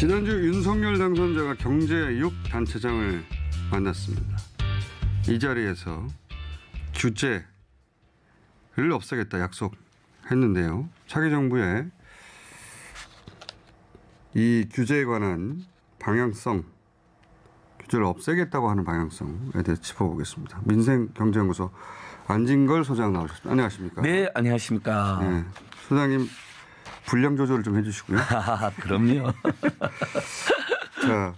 지난주 윤석열 당선자가 경제 6단체장을 만났습니다. 이 자리에서 규제를 없애겠다 약속했는데요. 차기 정부의 이 규제에 관한 방향성, 규제를 없애겠다고 하는 방향성에 대해 짚어보겠습니다. 민생경제연구소 안진걸 소장 나오셨습니다. 안녕하십니까? 네, 안녕하십니까? 네, 소장님 분량 조절을 좀 해주시고요. 아, 그럼요. 자,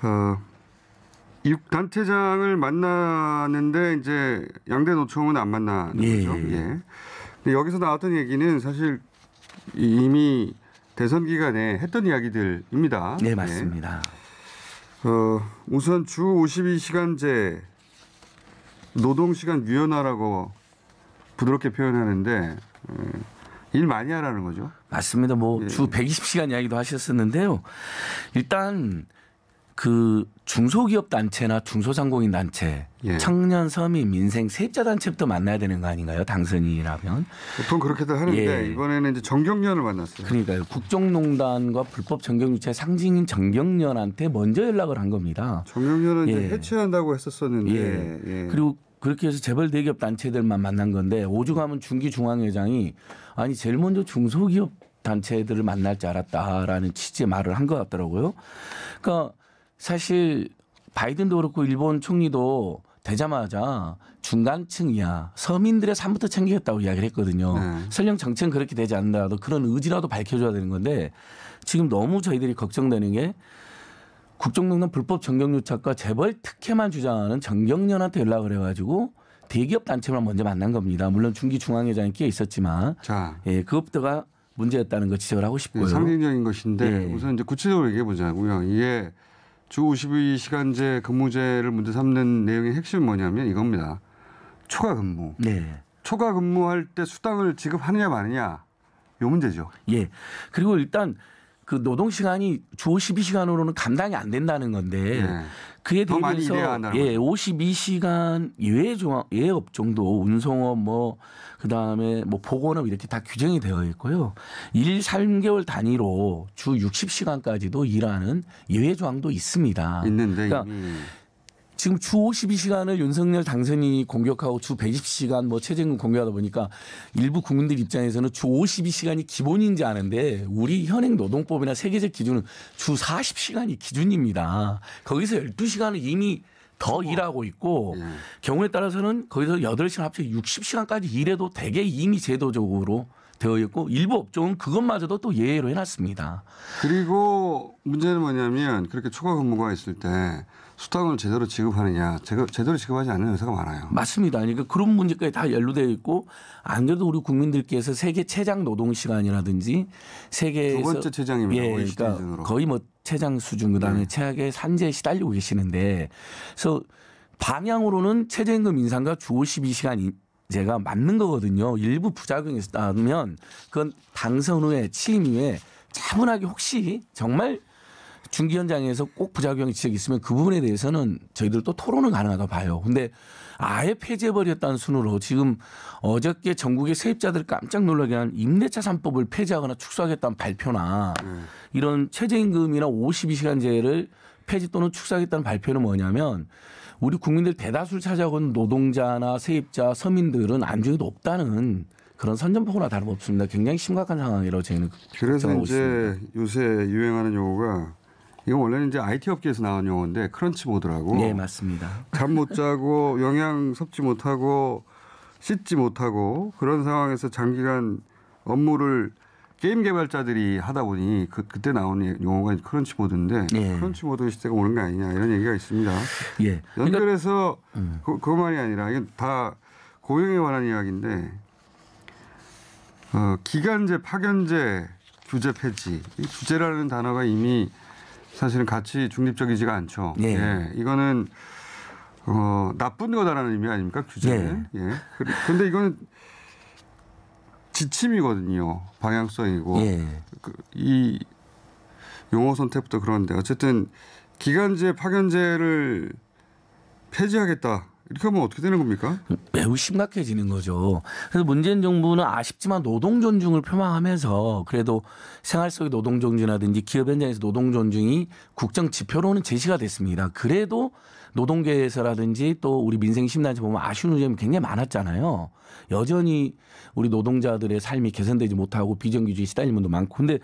어, 단체장을 만나는데 이제 양대 노총은 안 만나는 예. 거죠. 예. 예. 예. 근데 여기서 나왔던 얘기는 사실 이미 대선 기간에 했던 이야기들입니다. 네, 예. 맞습니다. 어, 우선 주 52시간제 노동시간 유연화라고 부드럽게 표현하는데 음, 일 많이 하라는 거죠. 맞습니다. 뭐주 예. 120시간 이야기도 하셨었는데요. 일단 그 중소기업 단체나 중소상공인 단체, 예. 청년 서민 민생 세입자 단체부터 만나야 되는 거 아닌가요? 당선인이라면 보통 그렇게도 하는데 예. 이번에는 이제 정경련을 만났어요. 그러니까요. 국정농단과 불법 정경유착 상징인 정경련한테 먼저 연락을 한 겁니다. 정경련은 예. 이제 해체한다고 했었었는데 예. 예. 그리고 그렇게 해서 재벌 대기업 단체들만 만난 건데 오죽하면 중기 중앙회장이 아니 제일 먼저 중소기업 단체들을 만날 줄 알았다라는 취지의 말을 한 것 같더라고요. 그러니까 사실 바이든도 그렇고 일본 총리도 되자마자 중간층이야 서민들의 삶부터 챙기겠다고 이야기를 했거든요. 음. 설령 정책은 그렇게 되지 않는다라도 그런 의지라도 밝혀줘야 되는 건데 지금 너무 저희들이 걱정되는 게 국정농단 불법 정경유착과 재벌 특혜만 주장하는 정경련한테 연락을 해가지고 대기업 단체만 먼저 만난 겁니다. 물론 중기 중앙회장이 끼어 있었지만 자. 예, 그것부터가 문제였다는 걸 지적을 하고 싶고요. 네, 상징적인 것인데 예. 우선 이제 구체적으로 얘기해 보자고요. 이게 주 52시간제 근무제를 문제 삼는 내용의 핵심이 뭐냐면 이겁니다. 초과 근무. 네. 초과 근무할 때 수당을 지급하느냐 마느냐 요 문제죠. 예. 그리고 일단 그 노동 시간이 주 52시간으로는 감당이 안 된다는 건데 네. 그에 대해서 예, 52시간 예외 종 예외 업종도 운송업 뭐 그다음에 뭐 보건업 이렇게 다 규정이 되어 있고요. 일 3개월 단위로 주 60시간까지도 일하는 예외 조항도 있습니다. 있는데 그러니까 지금 주 52시간을 윤석열 당선인이 공격하고 주 120시간 뭐최저근 공격하다 보니까 일부 국민들 입장에서는 주 52시간이 기본인지 아는데 우리 현행 노동법이나 세계적 기준은 주 40시간이 기준입니다. 거기서 12시간은 이미 더 어. 일하고 있고 네. 경우에 따라서는 거기서 8시간 합쳐 60시간까지 일해도 대개 이미 제도적으로 되어 있고 일부 업종은 그것마저도 또 예외로 해놨습니다. 그리고 문제는 뭐냐면 그렇게 초과 근무가 있을 때 수당을 제대로 지급하느냐, 제대로 지급하지 않는 회사가 많아요. 맞습니다. 그러니까 그런 문제까지 다 연루되어 있고 안 그래도 우리 국민들께서 세계 최장 노동 시간이라든지 세계에서 두 번째 최장입니다. 예, 그러니까 거의 뭐 최장 수준 그다음에 네. 최악의 산재에 시달리고 계시는데 그래서 방향으로는 최저임금 인상과 주 52시간 제가 맞는 거거든요. 일부 부작용이 있다면 그건 당선 후에 취임 후에 차분하게 혹시 정말 중기현장에서 꼭 부작용이 지적 있으면 그 부분에 대해서는 저희들도 토론은 가능하다 봐요. 근데 아예 폐지해버렸다는 순으로 지금 어저께 전국의 세입자들 깜짝 놀라게 한 임대차 3법을 폐지하거나 축소하겠다는 발표나 음. 이런 최저임금이나 52시간제를 폐지 또는 축소하겠다는 발표는 뭐냐면 우리 국민들 대다수를 찾아온 노동자나 세입자, 서민들은 안중에도 없다는 그런 선전포고나 다름없습니다. 굉장히 심각한 상황이라고 저희는 그래서 이제 있습니다. 요새 유행하는 용어가 이거 원래는 이제 IT 업계에서 나온 용어인데 크런치 모드라고. 네, 맞습니다. 잠 못 자고 영양 섭취 못 하고 씻지 못하고 그런 상황에서 장기간 업무를 게임 개발자들이 하다 보니 그, 그때 나온 용어가 크런치 모드인데 예. 크런치 모드 시대가 오는 거 아니냐 이런 얘기가 있습니다. 예. 연결해서 그러니까, 음. 그, 그것만이 아니라 이게 다 고용에 관한 이야기인데 어, 기간제, 파견제, 규제 폐지. 이 규제라는 단어가 이미 사실은 같이 중립적이지가 않죠. 예. 예. 이거는 어, 나쁜 거다라는 의미 아닙니까 규제는? 예. 예. 그런데 이거는 지침이거든요. 방향성이고 예. 그, 이 용어 선택부터 그런데 어쨌든 기간제 파견제를 폐지하겠다. 이렇게 하면 어떻게 되는 겁니까? 매우 심각해지는 거죠. 그래서 문재인 정부는 아쉽지만 노동 존중을 표방하면서 그래도 생활 속의 노동 존중이라든지 기업 현장에서 노동 존중이 국정 지표로는 제시가 됐습니다. 그래도 노동계에서라든지 또 우리 민생 심단에 보면 아쉬운 점이 굉장히 많았잖아요. 여전히 우리 노동자들의 삶이 개선되지 못하고 비정규직 시달리는 분도 많고 근데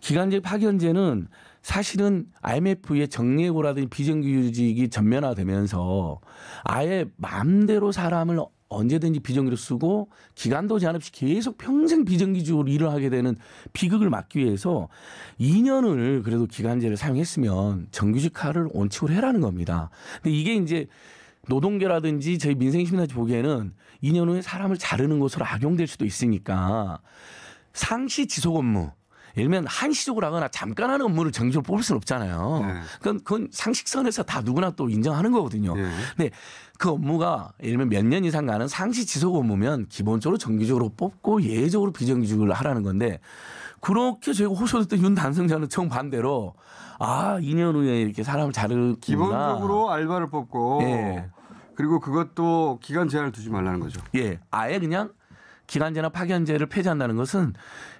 기간제 파견제는 사실은 IMF의 정리해고라든지 비정규직이 전면화되면서 아예 마음대로 사람을 언제든지 비정규로 쓰고 기간도 제한 없이 계속 평생 비정규직으로 일을 하게 되는 비극을 막기 위해서 2년을 그래도 기간제를 사용했으면 정규직화를 원칙으로 해라는 겁니다. 근데 이게 이제 노동계라든지 저희 민생시민단체 보기에는 2년 후에 사람을 자르는 것으로 악용될 수도 있으니까 상시 지속 업무 예를 들면 한시적으로 하거나 잠깐 하는 업무를 정기적으로 뽑을 수는 없잖아요. 네. 그건, 그건 상식선에서 다 누구나 또 인정하는 거거든요. 네. 근데 그 업무가 예를 들면 몇 년 이상 가는 상시 지속 업무면 기본적으로 정기적으로 뽑고 예외적으로 비정규직을 하라는 건데 그렇게 제가 호소했던 윤단성자는 정반대로 아 2년 후에 이렇게 사람을 자르기 기본적으로 알바를 뽑고 예. 그리고 그것도 기간 제한을 두지 말라는 거죠. 예. 아예 그냥 기간제나 파견제를 폐지한다는 것은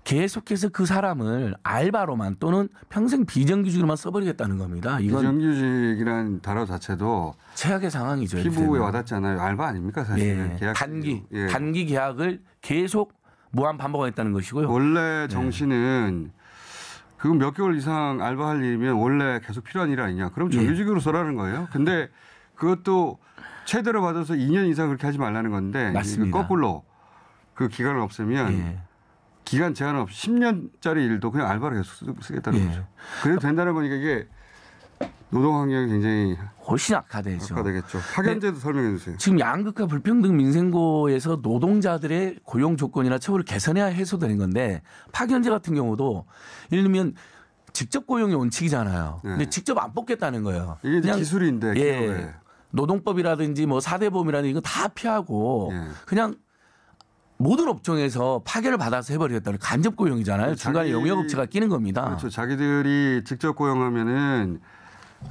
계속해서 그 사람을 알바로만 또는 평생 비정규직으로만 써버리겠다는 겁니다. 이건 비정규직이란 단어 자체도 최악의 상황이죠. 피부에 와닿잖아요. 알바 아닙니까 사실은 예, 단기 예. 단기 계약을 계속 무한 반복하겠다는 것이고요. 원래 네. 정신은 예. 그 그몇 개월 이상 알바할 일이면 원래 계속 필요한 일 아니냐. 그럼 예. 정규직으로 써라는 거예요. 근데 그것도 최대로 받아서 2년 이상 그렇게 하지 말라는 건데 맞습니다. 거꾸로 그 기간을 없애면 예. 기간 제한 없이 10년짜리 일도 그냥 알바로 계속 쓰겠다는 예. 거죠. 그래도 된다는 거니까 이게 노동 환경이 굉장히 훨씬 악화되죠. 악화되겠죠. 파견제도 네. 설명해 주세요. 지금 양극화 불평등 민생고에서 노동자들의 고용 조건이나 처우를 개선해야 해소되는 건데 파견제 같은 경우도 예를 들면 직접 고용의 원칙이잖아요. 네. 근데 직접 안 뽑겠다는 거예요. 이게 그냥 기술인데 예, 노동법이라든지 뭐 사대보험이라든지 이거 다 피하고 예. 그냥 모든 업종에서 파견을 받아서 해버리겠다는 간접 고용이잖아요. 네, 중간에 용역업체가 끼는 겁니다. 그렇죠. 자기들이 직접 고용하면은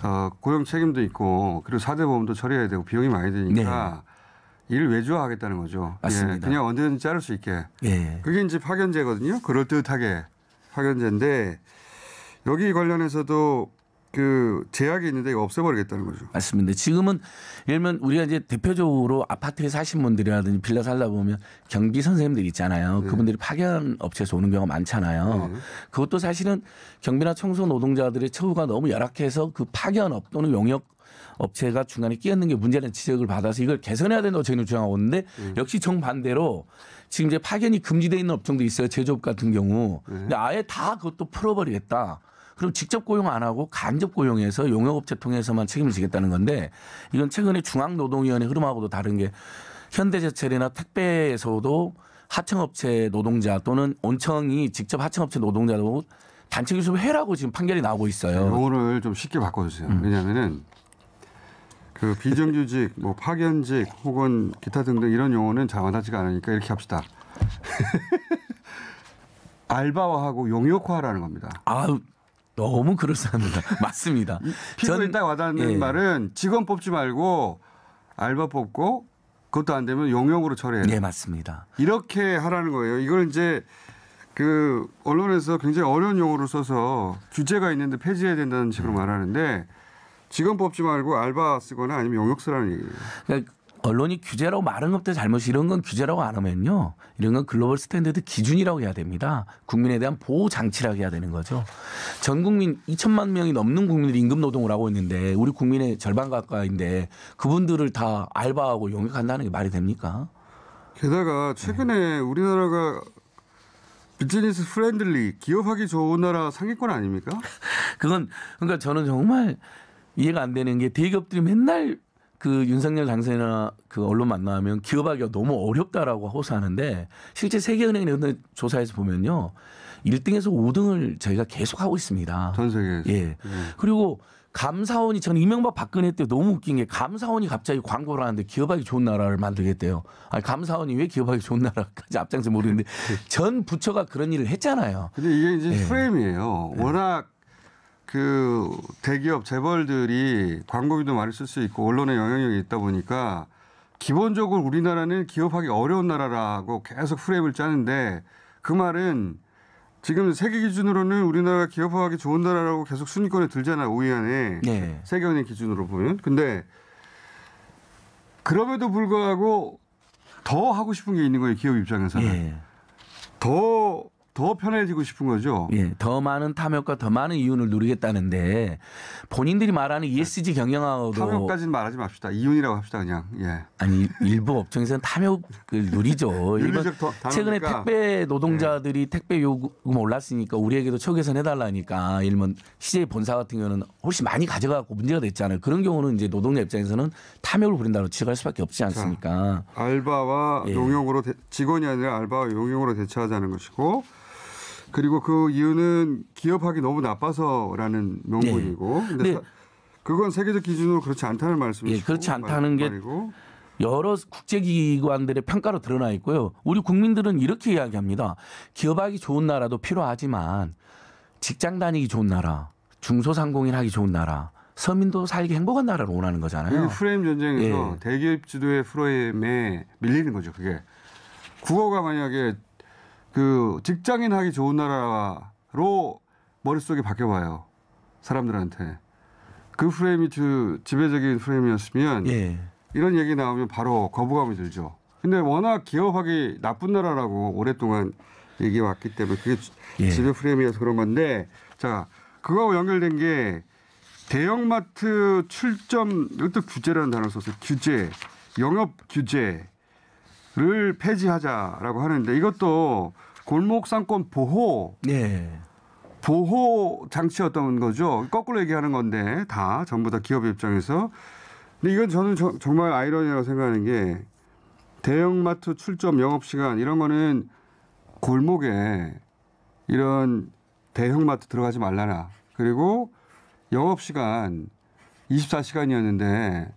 어, 고용 책임도 있고 그리고 사대보험도 처리해야 되고 비용이 많이 드니까 네. 일 외주화하겠다는 거죠. 맞습니다. 예, 그냥 언제든지 자를 수 있게. 네. 그게 이제 파견제거든요. 그럴 듯하게 파견제인데 여기 관련해서도 그 제약이 있는데 이거 없애버리겠다는 거죠. 맞습니다. 지금은 예를 들면 우리가 이제 대표적으로 아파트에 사신 분들이라든지 빌라 살다 보면 경비 선생님들 있잖아요. 네. 그분들이 파견 업체에서 오는 경우가 많잖아요. 네. 그것도 사실은 경비나 청소 노동자들의 처우가 너무 열악해서 그 파견업 또는 용역 업체가 중간에 끼었는 게 문제라는 지적을 받아서 이걸 개선해야 된다고 저희는 주장하고 있는데 음. 역시 정반대로 지금 이제 파견이 금지돼 있는 업종도 있어요. 제조업 같은 경우. 네. 근데 아예 다 그것도 풀어버리겠다. 그럼 직접 고용 안 하고 간접 고용해서 용역업체 통해서만 책임을 지겠다는 건데 이건 최근에 중앙노동위원회 흐름하고도 다른 게 현대제철이나 택배에서도 하청업체 노동자 또는 온청이 직접 하청업체 노동자도 단체 기술 해라고 지금 판결이 나오고 있어요. 용어를 네, 좀 쉽게 바꿔주세요. 음. 왜냐하면은 그 비정규직, 뭐 파견직 혹은 기타 등등 이런 용어는 잘 와닿지가 않으니까 이렇게 합시다. 알바화하고 용역화라는 겁니다. 아 너무 그럴싸합니다. 맞습니다. 피부에 딱 와닿는 예. 말은 직원 뽑지 말고 알바 뽑고 그것도 안 되면 용역으로 처리해요. 네, 예, 맞습니다. 이렇게 하라는 거예요. 이걸 이제 그 언론에서 굉장히 어려운 용어로 써서 규제가 있는데 폐지해야 된다는 식으로 음. 말하는데 직원 뽑지 말고 알바 쓰거나 아니면 용역 쓰라는 얘기예요. 그러니까 언론이 규제라고 말은 것도 잘못이 이런 건 규제라고 안 하면요. 이런 건 글로벌 스탠드드 기준이라고 해야 됩니다. 국민에 대한 보호 장치라고 해야 되는 거죠. 전 국민 2천만 명이 넘는 국민들이 임금 노동을 하고 있는데 우리 국민의 절반 가까이인데 그분들을 다 알바하고 용역한다는 게 말이 됩니까? 게다가 최근에 네. 우리나라가 비즈니스 프렌들리 기업하기 좋은 나라 상위권 아닙니까? 그건 그러니까 저는 정말 이해가 안 되는 게 대기업들이 맨날 그 윤석열 당선이나 그 언론 만나면 기업하기가 너무 어렵다라고 호소하는데 실제 세계은행 이런 조사에서 보면요. 1등에서 5등을 저희가 계속 하고 있습니다. 전 세계에서. 예. 음. 그리고 감사원이 저는 이명박 박근혜 때 너무 웃긴 게 감사원이 갑자기 광고를 하는데 기업하기 좋은 나라를 만들겠대요. 아니 감사원이 왜 기업하기 좋은 나라까지 앞장서 모르는데 겠전 부처가 그런 일을 했잖아요. 근데 이게 이제 예. 프레임이에요. 예. 워낙 그 대기업 재벌들이 광고비도 많이 쓸 수 있고 언론의 영향력이 있다 보니까 기본적으로 우리나라는 기업하기 어려운 나라라고 계속 프레임을 짜는데 그 말은 지금 세계 기준으로는 우리나라가 기업화하기 좋은 나라라고 계속 순위권에 들잖아 5위 안에 네. 세계은행 기준으로 보면 근데 그럼에도 불구하고 더 하고 싶은 게 있는 거예요 기업 입장에서는 네. 더더 편해지고 싶은 거죠. 예, 더 많은 탐욕과 더 많은 이윤을 누리겠다는데 본인들이 말하는 ESG 경영하고 탐욕까지는 말하지 맙시다. 이윤이라고 합시다 그냥. 예. 아니 일부 업종에서는 탐욕을 누리죠. 일본 최근에 택배 예. 노동자들이 예. 택배 요금 올랐으니까 우리에게도 초계선 해달라니까 일본 CJ 본사 같은 경우는 훨씬 많이 가져가고 문제가 됐잖아요. 그런 경우는 이제 노동자 입장에서는 탐욕을 부린다고 취할 수밖에 없지 않습니까? 자, 알바와 예. 용역으로 대, 직원이 아니라 알바와 용역으로 대처하자는 것이고. 그리고 그 이유는 기업하기 너무 나빠서라는 명분이고. 네. 근데 네. 그건 세계적 기준으로 그렇지 않다는 말씀이시죠. 예, 그렇지 않다는 말, 이고 여러 국제기관들의 평가로 드러나 있고요. 우리 국민들은 이렇게 이야기합니다. 기업하기 좋은 나라도 필요하지만 직장 다니기 좋은 나라, 중소상공인 하기 좋은 나라, 서민도 살기 행복한 나라를 원하는 거잖아요. 프레임 전쟁에서 예. 대기업 지도의 프레임에 밀리는 거죠. 그게 국어가 만약에 그 직장인 하기 좋은 나라로 머릿속에 바뀌어 봐요. 사람들한테. 그 프레임이 주 지배적인 프레임이었으면 예. 이런 얘기 나오면 바로 거부감이 들죠. 근데 워낙 기업하기 나쁜 나라라고 오랫동안 얘기해 왔기 때문에 그게 예. 지배 프레임이어서 그런 건데 자, 그거하고 연결된 게 대형마트 출점 이것도 규제라는 단어를 썼어요. 규제, 영업 규제. 를 폐지하자라고 하는데 이것도 골목상권 보호 네. 보호 장치였던 거죠. 거꾸로 얘기하는 건데 다 전부 다 기업의 입장에서. 근데 이건 저는 저, 정말 아이러니라고 생각하는 게 대형마트 출점 영업 시간 이런 거는 골목에 이런 대형마트 들어가지 말라라. 그리고 영업 시간 24시간이었는데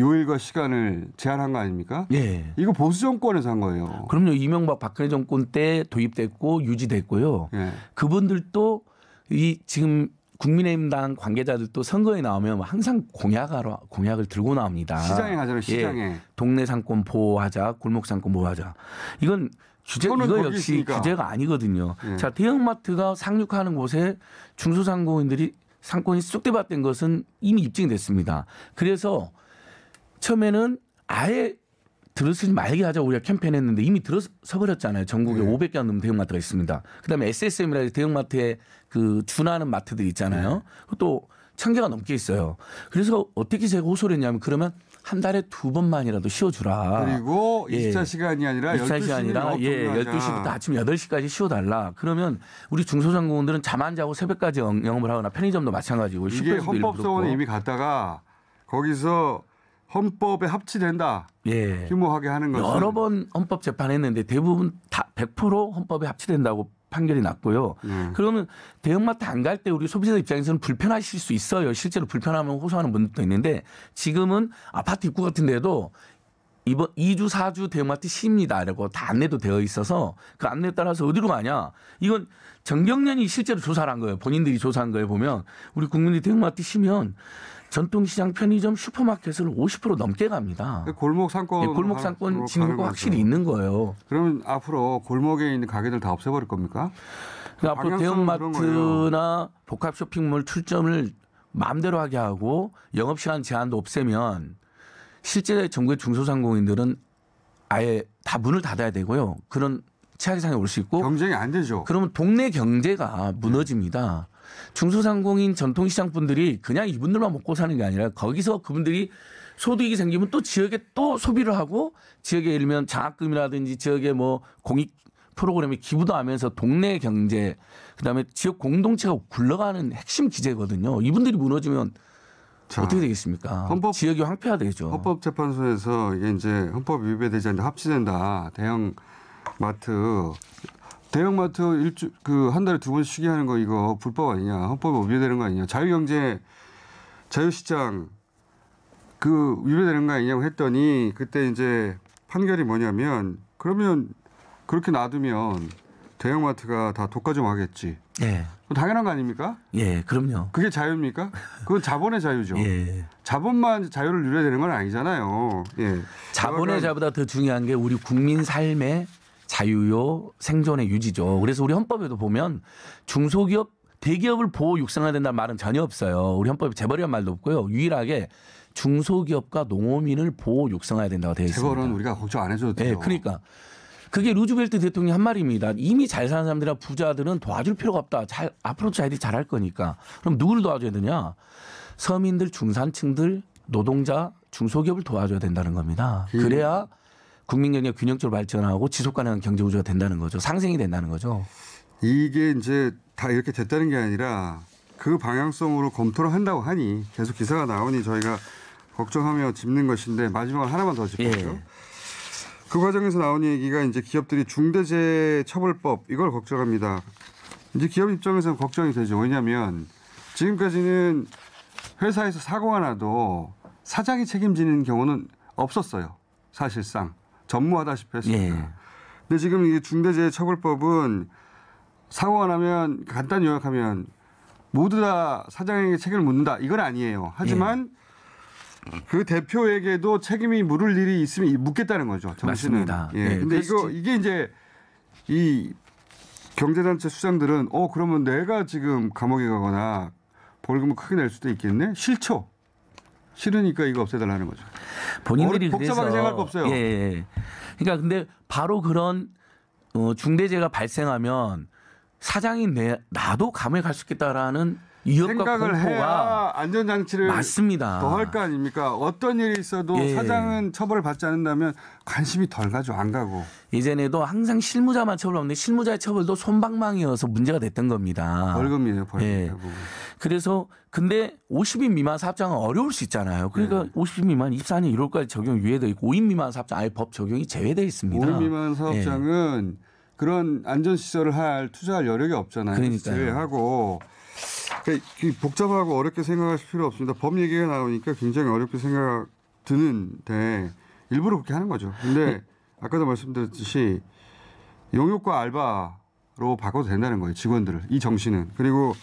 요일과 시간을 제한한 거 아닙니까? 예. 이거 보수 정권에서 한 거예요. 그럼요. 이명박 박근혜 정권 때 도입됐고 유지됐고요. 예. 그분들도 이 지금 국민의힘당 관계자들도 선거에 나오면 항상 공약하러, 공약을 들고 나옵니다. 시장에 가자는 예. 시장에. 예. 동네 상권 보호하자, 골목 상권 보호하자. 이건 규제 이거 역시 있으니까. 규제가 아니거든요. 예. 자 대형마트가 상륙하는 곳에 중소상공인들이 상권이 쑥대밭된 것은 이미 입증됐습니다. 그래서 처음에는 아예 들으시지 말게 하자 우리가 캠페인했는데 이미 들어서 버렸잖아요. 전국에 네. 500개 안 넘는 대형마트가 있습니다. 그다음에 SSM이라 대형마트에 그 준하는 마트들 있잖아요. 네. 또 천개가 넘게 있어요. 그래서 어떻게 제가 호소를 했냐면 그러면 한 달에 두 번만이라도 쉬어주라. 그리고 24시간이 예. 아니라 24시간이라 예, 12시부터 아침 8시까지 쉬어달라. 그러면 우리 중소상공인들은 잠 안 자고 새벽까지 영업을 하거나 편의점도 마찬가지고 이게 헌법소원에 이미 갔다가 거기서 헌법에 합치된다. 예. 규모하게 하는 것은 여러 번 헌법 재판했는데 대부분 다 100% 헌법에 합치된다고 판결이 났고요. 음. 그러면 대형마트 안 갈 때 우리 소비자 입장에서는 불편하실 수 있어요. 실제로 불편하면 호소하는 분들도 있는데 지금은 아파트 입구 같은 데도 이번 2주, 4주 대형마트 시입니다라고 다 안내도 되어 있어서 그 안내에 따라서 어디로 가냐. 이건 정경련이 실제로 조사를 한 거예요. 본인들이 조사한 거에 보면 우리 국민들이 대형마트 시면 전통시장 편의점 슈퍼마켓을 50% 넘게 갑니다. 그 골목 상권 예, 골목 상권 진입이 확실히 거죠. 있는 거예요. 그러면 앞으로 골목에 있는 가게들 다 없애버릴 겁니까? 그러니까 앞으로 대형마트나 복합 쇼핑몰 출점을 마음대로 하게 하고 영업시간 제한도 없애면 실제 전국의 중소상공인들은 아예 다 문을 닫아야 되고요. 그런 최악의 상황이 올 수 있고 경쟁이 안 되죠. 그러면 동네 경제가 무너집니다. 네. 중소상공인 전통시장 분들이 그냥 이분들만 먹고 사는 게 아니라 거기서 그분들이 소득이 생기면 또 지역에 또 소비를 하고 지역에 예를 들면 장학금이라든지 지역에 뭐 공익 프로그램에 기부도 하면서 동네 경제 그다음에 지역 공동체가 굴러가는 핵심 기제거든요. 이분들이 무너지면 자, 어떻게 되겠습니까? 헌법 지역이 황폐화되죠. 헌법재판소에서 이게 이제 헌법 위배되지 않는데 합치된다. 대형 마트 대형마트 일주 그 한 달에 두 번씩 쉬게 하는 거 이거 불법 아니냐 헌법 에 위배되는 거 아니냐 자유경제 자유시장 그 위배되는 거 아니냐고 했더니 그때 이제 판결이 뭐냐면 그러면 그렇게 놔두면 대형마트가 다 독과점하겠지. 예. 당연한 거 아닙니까? 예, 그럼요. 그게 자유입니까? 그건 자본의 자유죠. 예. 자본만 자유를 누려야 되는 건 아니잖아요. 예. 자본의 자유보다 더 중요한 게 우리 국민 삶의 자유요 생존의 유지죠. 그래서 우리 헌법에도 보면 중소기업 대기업을 보호 육성해야 된다는 말은 전혀 없어요. 우리 헌법에 재벌이란 말도 없고요. 유일하게 중소기업과 농어민을 보호 육성해야 된다고 되어 있습니다. 재벌은 우리가 걱정 안 해줘도 돼요. 네, 그러니까 그게 루즈벨트 대통령이 한 말입니다. 이미 잘 사는 사람들이나 부자들은 도와줄 필요가 없다. 잘 앞으로 자기들이 잘할 거니까. 그럼 누구를 도와줘야 되냐? 서민들, 중산층들, 노동자, 중소기업을 도와줘야 된다는 겁니다. 그 그래야 국민 경제 균형적으로 발전하고 지속 가능한 경제 구조가 된다는 거죠. 상생이 된다는 거죠. 이게 이제 다 이렇게 됐다는 게 아니라 그 방향성으로 검토를 한다고 하니 계속 기사가 나오니 저희가 걱정하며 짚는 것인데 마지막으로 하나만 더 짚을게요. 예. 그 과정에서 나온 얘기가 이제 기업들이 중대재해 처벌법 이걸 걱정합니다. 이제 기업 입장에서는 걱정이 되죠. 왜냐하면 지금까지는 회사에서 사고가 나도 사장이 책임지는 경우는 없었어요. 사실상 전무하다시피 했습니다. 예. 근데 지금 이 중대재해처벌법은 사고 가나면 간단히 요약하면 모두 다 사장에게 책임을 묻는다. 이건 아니에요. 하지만 예. 그 대표에게도 책임이 물을 일이 있으면 묻겠다는 거죠. 정신은. 맞습니다. 예. 예. 근데 이거 이게 이제 이 경제단체 수장들은 어 그러면 내가 지금 감옥에 가거나 벌금을 크게 낼 수도 있겠네. 실초. 싫으니까 이거 없애달라는 거죠. 본인들이 복잡하게 생각할 거 없어요. 예, 예, 예. 그러니까 근데 바로 그런 어, 중대재해가 발생하면 사장이 내 나도 감옥갈수 있겠다라는 위협과 공포가 안전장치를 맞습니다. 더할 거 아닙니까? 어떤 일이 있어도 예. 사장은 처벌을 받지 않는다면 관심이 덜 가죠. 안 가고. 예전에도 항상 실무자만 처벌받는데 실무자의 처벌도 손방망이어서 문제가 됐던 겁니다. 벌금이에요. 벌금. 예. 그래서 근데 50인 미만 사업장은 어려울 수 있잖아요. 그러니까 네. 예. 50인 미만 24년 1월까지 적용 유예돼 있고 5인 미만 사업장 아예 법 적용이 제외돼 있습니다. 5인 미만 사업장은 예. 그런 안전시설을 할 투자할 여력이 없잖아요. 그러니까요. 제외하고 그러니까 복잡하고 어렵게 생각하실 필요 없습니다. 법 얘기가 나오니까 굉장히 어렵게 생각 드는데 일부러 그렇게 하는 거죠. 근데 네. 아까도 말씀드렸듯이 용역과 알바로 바꿔도 된다는 거예요. 직원들을 이 정신은 그리고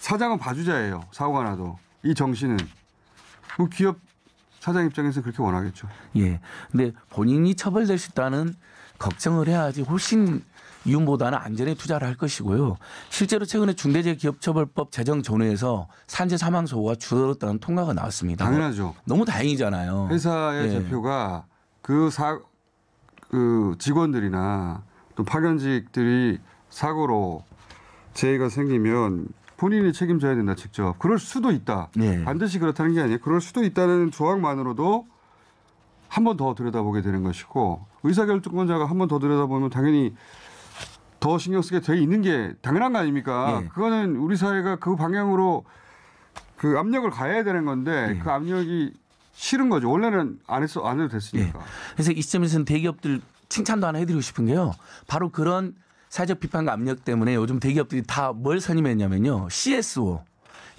사장은 봐주자예요. 사고가 나도 이 정신은 그 기업 사장 입장에서 그렇게 원하겠죠. 예. 근데 본인이 처벌될 수 있다는 걱정을 해야지 훨씬 이윤보다는 안전에 투자를 할 것이고요. 실제로 최근에 중대재해기업처벌법 제정 전후에서 산재 사망 소가 줄었다는 통과가 나왔습니다. 당연하죠. 너무 다행이잖아요. 회사의 예. 대표가 그사그 그 직원들이나 또 파견직들이 사고로 재해가 생기면 본인이 책임져야 된다 직접. 그럴 수도 있다. 예. 반드시 그렇다는 게 아니에요. 그럴 수도 있다는 조항만으로도 한 번 더 들여다보게 되는 것이고 의사결정권자가 한 번 더 들여다보면 당연히 더 신경 쓰게 돼 있는 게 당연한 거 아닙니까? 예. 그거는 우리 사회가 그 방향으로 그 압력을 가해야 되는 건데 예. 그 압력이 싫은 거죠. 원래는 안 했어 안 해도 됐으니까. 예. 그래서 이 시점에서는 대기업들 칭찬도 하나 해드리고 싶은 게요. 바로 그런 사회적 비판과 압력 때문에 요즘 대기업들이 다 뭘 선임했냐면요. CSO.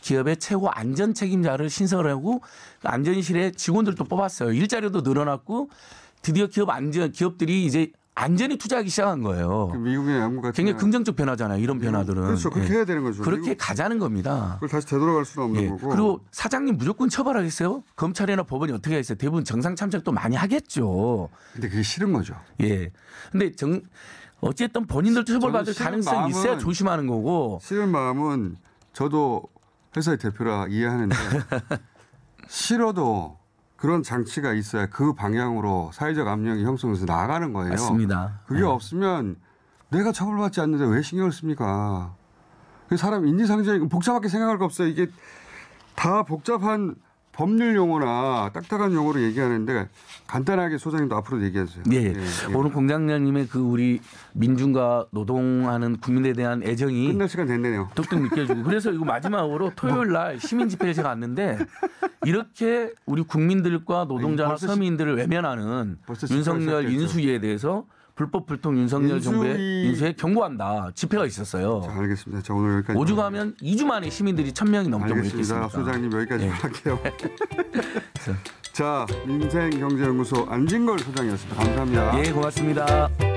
기업의 최고 안전 책임자를 신설하고 그 안전실에 직원들도 뽑았어요. 일자리도 늘어났고 드디어 기업 안전 기업들이 이제 안전에 투자하기 시작한 거예요. 그 미국의 양국 같은 굉장히 긍정적 변화잖아요. 이런 네, 변화들은 그렇죠. 그렇게 예. 해야 되는 거죠. 그렇게 가자는 겁니다. 그걸 다시 되돌아갈 수는 없는 예. 거고. 그리고 사장님 무조건 처벌하겠어요? 검찰이나 법원이 어떻게 하겠어요? 대부분 정상 참작도 많이 하겠죠. 근데 그게 싫은 거죠. 예. 근데 정 어쨌든 본인들 처벌받을 가능성이 있어야 조심하는 거고. 싫은 마음은 저도 회사의 대표라 이해하는데 싫어도 그런 장치가 있어야 그 방향으로 사회적 압력이 형성돼서 나가는 거예요. 맞습니다. 그게 네. 없으면 내가 처벌받지 않는데 왜 신경을 씁니까? 그 사람 인지상정이 복잡하게 생각할 거 없어요. 이게 다 복잡한 법률 용어나 딱딱한 용어로 얘기하는데 간단하게 소장님도 앞으로 얘기하세요. 예, 예. 예, 예. 오늘 공장장님의 그 우리 민중과 노동하는 국민에 대한 애정이 끝날 시간 됐네요. 뚝뚝 느껴지고 그래서 이거 마지막으로 뭐. 토요일 날 시민 집회에 제가 갔는데 이렇게 우리 국민들과 노동자나 아니, 서민들을 외면하는 윤석열 인수위에 대해서 불법 불통 윤석열 인수위... 정부의 인수에 경고한다. 집회가 있었어요. 자, 알겠습니다. 자, 오늘 여기까지. 오죽하면 2주 만에 시민들이 1000명이 넘게 모였습니다. 소장님 여기까지 네. 할게요. 자, 인생경제연구소 안진걸 소장이었습니다. 감사합니다. 예, 고맙습니다.